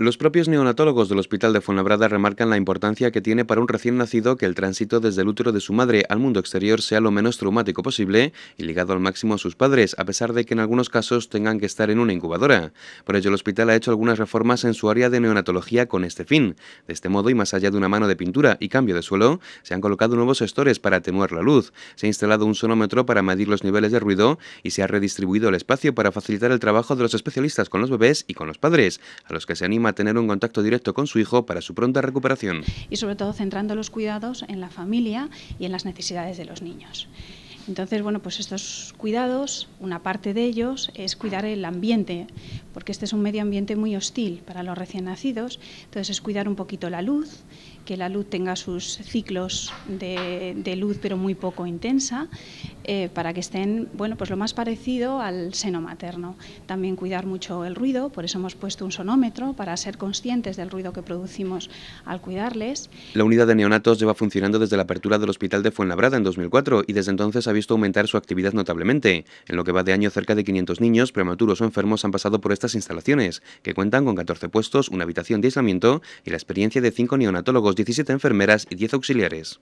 Los propios neonatólogos del Hospital de Fuenlabrada remarcan la importancia que tiene para un recién nacido que el tránsito desde el útero de su madre al mundo exterior sea lo menos traumático posible y ligado al máximo a sus padres, a pesar de que en algunos casos tengan que estar en una incubadora. Por ello, el hospital ha hecho algunas reformas en su área de neonatología con este fin. De este modo, y más allá de una mano de pintura y cambio de suelo, se han colocado nuevos estores para atenuar la luz, se ha instalado un sonómetro para medir los niveles de ruido y se ha redistribuido el espacio para facilitar el trabajo de los especialistas con los bebés y con los padres, a los que se anima tener un contacto directo con su hijo para su pronta recuperación. Y sobre todo centrando los cuidados en la familia y en las necesidades de los niños. Entonces, bueno, pues estos cuidados, una parte de ellos es cuidar el ambiente, porque este es un medio ambiente muy hostil para los recién nacidos. Entonces, es cuidar un poquito la luz, que la luz tenga sus ciclos de, luz, pero muy poco intensa, eh, para que estén, bueno, pues lo más parecido al seno materno. También cuidar mucho el ruido, por eso hemos puesto un sonómetro para ser conscientes del ruido que producimos al cuidarles. La unidad de neonatos lleva funcionando desde la apertura del hospital de Fuenlabrada en 2004 y desde entonces ha visto aumentar su actividad notablemente. En lo que va de año, cerca de 500 niños prematuros o enfermos han pasado por estas instalaciones, que cuentan con 14 puestos, una habitación de aislamiento y la experiencia de 5 neonatólogos, 17 enfermeras y 10 auxiliares.